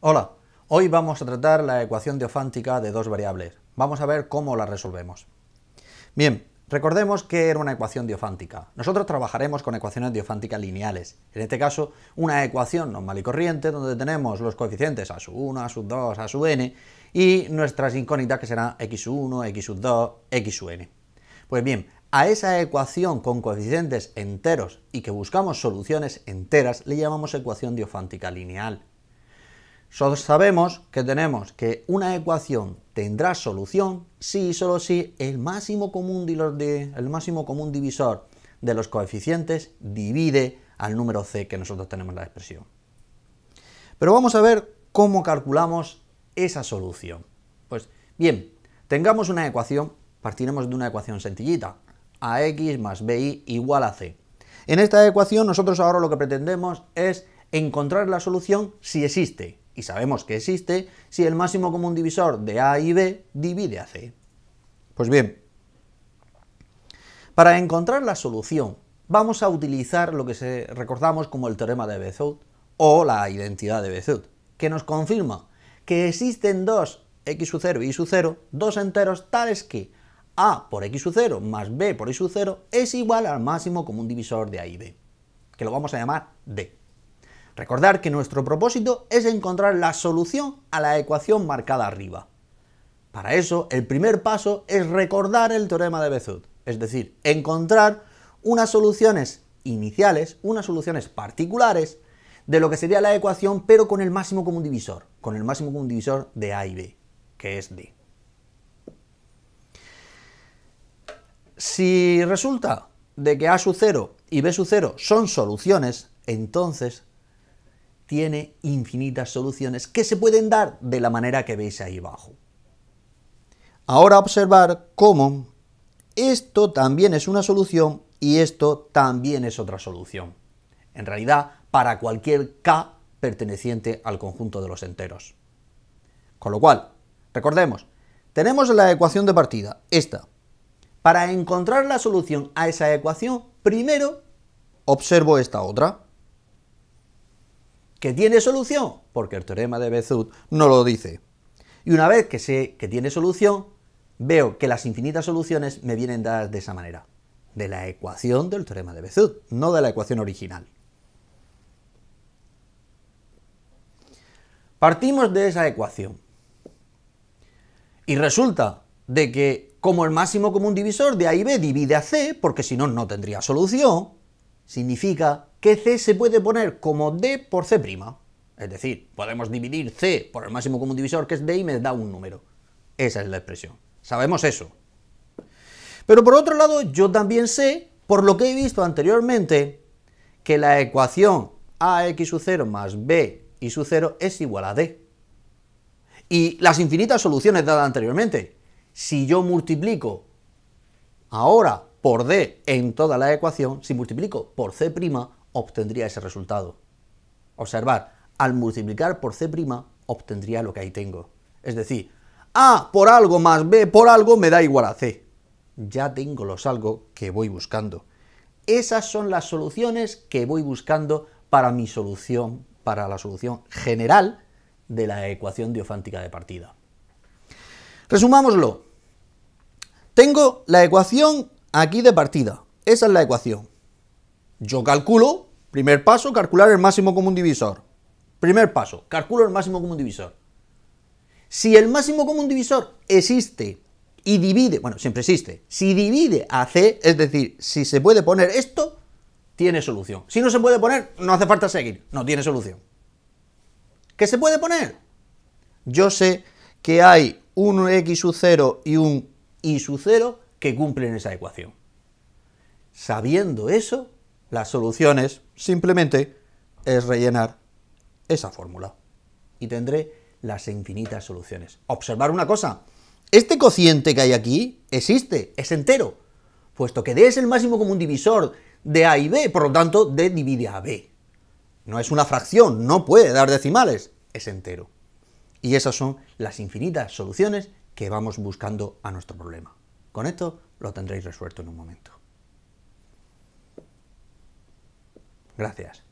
Hola, hoy vamos a tratar la ecuación diofántica de dos variables. Vamos a ver cómo la resolvemos. Bien, recordemos que era una ecuación diofántica. Nosotros trabajaremos con ecuaciones diofánticas lineales. En este caso, una ecuación normal y corriente donde tenemos los coeficientes a sub 1, a sub 2, a sub n y nuestras incógnitas que serán x1, x sub 2, x n. Pues bien, a esa ecuación con coeficientes enteros y que buscamos soluciones enteras le llamamos ecuación diofántica lineal sabemos que tenemos que una ecuación tendrá solución si y solo si el máximo común, el máximo común divisor de los coeficientes divide al número c que nosotros tenemos en la expresión. Pero vamos a ver cómo calculamos esa solución. Pues bien, tengamos una ecuación, partiremos de una ecuación sencillita, ax más bi igual a c. En esta ecuación nosotros ahora lo que pretendemos es encontrar la solución si existe, y sabemos que existe, si el máximo común divisor de A y B divide a C. Pues bien, para encontrar la solución vamos a utilizar lo que se recordamos como el teorema de Bezout o la identidad de Bezout, que nos confirma que existen dos x 0 y y 0, dos enteros tales que a por x 0 más b por y 0 es igual al máximo común divisor de a y b, que lo vamos a llamar d. Recordar que nuestro propósito es encontrar la solución a la ecuación marcada arriba. Para eso, el primer paso es recordar el teorema de Bezout, es decir, encontrar unas soluciones iniciales, unas soluciones particulares de lo que sería la ecuación, pero con el máximo común divisor, con el máximo común divisor de A y B, que es D. Si resulta de que A sub 0 y B 0 son soluciones, entonces tiene infinitas soluciones que se pueden dar de la manera que veis ahí abajo. Ahora observar cómo esto también es una solución y esto también es otra solución. En realidad, para cualquier k perteneciente al conjunto de los enteros. Con lo cual, recordemos, tenemos la ecuación de partida, esta. Para encontrar la solución a esa ecuación, primero observo esta otra. ¿Que tiene solución? Porque el teorema de Bezout no lo dice. Y una vez que sé que tiene solución, veo que las infinitas soluciones me vienen dadas de esa manera, de la ecuación del teorema de Bezout no de la ecuación original. Partimos de esa ecuación. Y resulta de que como el máximo común divisor de A y B divide a C, porque si no, no tendría solución, significa que C se puede poner como D por C'. Es decir, podemos dividir C por el máximo común divisor, que es D, y me da un número. Esa es la expresión. Sabemos eso. Pero por otro lado, yo también sé, por lo que he visto anteriormente, que la ecuación AX 0 más B y sub 0 es igual a D. Y las infinitas soluciones dadas anteriormente. Si yo multiplico ahora por D en toda la ecuación, si multiplico por C' obtendría ese resultado. Observar, al multiplicar por C' obtendría lo que ahí tengo. Es decir, A ah, por algo más B por algo me da igual a C. Ya tengo los algo que voy buscando. Esas son las soluciones que voy buscando para mi solución, para la solución general de la ecuación diofántica de partida. Resumámoslo. Tengo la ecuación aquí de partida. Esa es la ecuación. Yo calculo, primer paso, calcular el máximo común divisor. Primer paso, calculo el máximo común divisor. Si el máximo común divisor existe y divide, bueno, siempre existe, si divide a C, es decir, si se puede poner esto, tiene solución. Si no se puede poner, no hace falta seguir, no tiene solución. ¿Qué se puede poner? Yo sé que hay un x sub 0 y un y sub 0 que cumplen esa ecuación. Sabiendo eso, las soluciones simplemente es rellenar esa fórmula. Y tendré las infinitas soluciones. Observar una cosa, este cociente que hay aquí existe, es entero, puesto que D es el máximo común divisor de A y B, por lo tanto D divide a B. No es una fracción, no puede dar decimales, es entero. Y esas son las infinitas soluciones que vamos buscando a nuestro problema. Con esto lo tendréis resuelto en un momento. Gracias.